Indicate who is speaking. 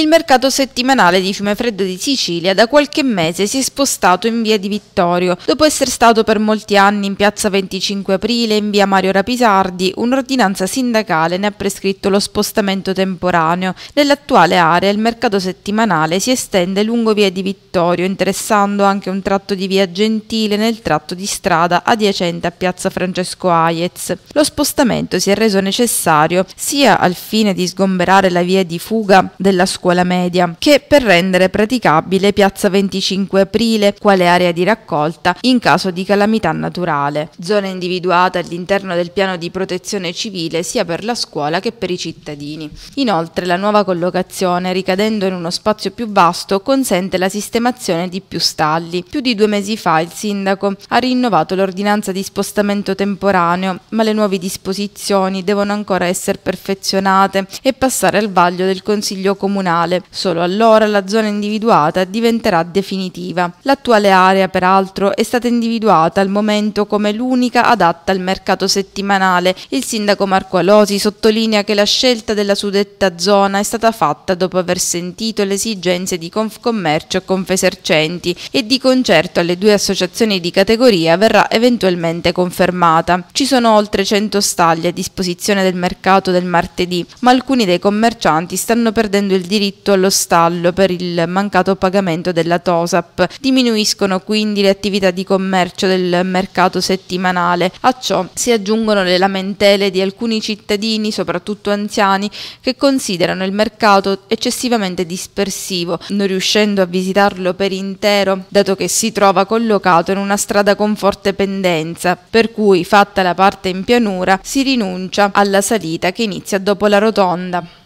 Speaker 1: Il mercato settimanale di Fiume Freddo di Sicilia da qualche mese si è spostato in via di Vittorio, dopo essere stato per molti anni in piazza 25 aprile in via Mario Rapisardi, un'ordinanza sindacale ne ha prescritto lo spostamento temporaneo. Nell'attuale area il mercato settimanale si estende lungo via di Vittorio, interessando anche un tratto di via Gentile nel tratto di strada adiacente a piazza Francesco Aiez. Lo spostamento si è reso necessario sia al fine di sgomberare la via di fuga della scuola scuola media, che per rendere praticabile piazza 25 aprile quale area di raccolta in caso di calamità naturale, zona individuata all'interno del piano di protezione civile sia per la scuola che per i cittadini. Inoltre la nuova collocazione, ricadendo in uno spazio più vasto, consente la sistemazione di più stalli. Più di due mesi fa il sindaco ha rinnovato l'ordinanza di spostamento temporaneo, ma le nuove disposizioni devono ancora essere perfezionate e passare al vaglio del Consiglio Comunale comunale. Solo allora la zona individuata diventerà definitiva. L'attuale area, peraltro, è stata individuata al momento come l'unica adatta al mercato settimanale. Il sindaco Marco Alosi sottolinea che la scelta della suddetta zona è stata fatta dopo aver sentito le esigenze di Confcommercio e Confesercenti e di concerto alle due associazioni di categoria verrà eventualmente confermata. Ci sono oltre 100 stalli a disposizione del mercato del martedì, ma alcuni dei commercianti stanno perdendo il diritto diritto allo stallo per il mancato pagamento della TOSAP. Diminuiscono quindi le attività di commercio del mercato settimanale. A ciò si aggiungono le lamentele di alcuni cittadini, soprattutto anziani, che considerano il mercato eccessivamente dispersivo, non riuscendo a visitarlo per intero, dato che si trova collocato in una strada con forte pendenza, per cui fatta la parte in pianura si rinuncia alla salita che inizia dopo la rotonda.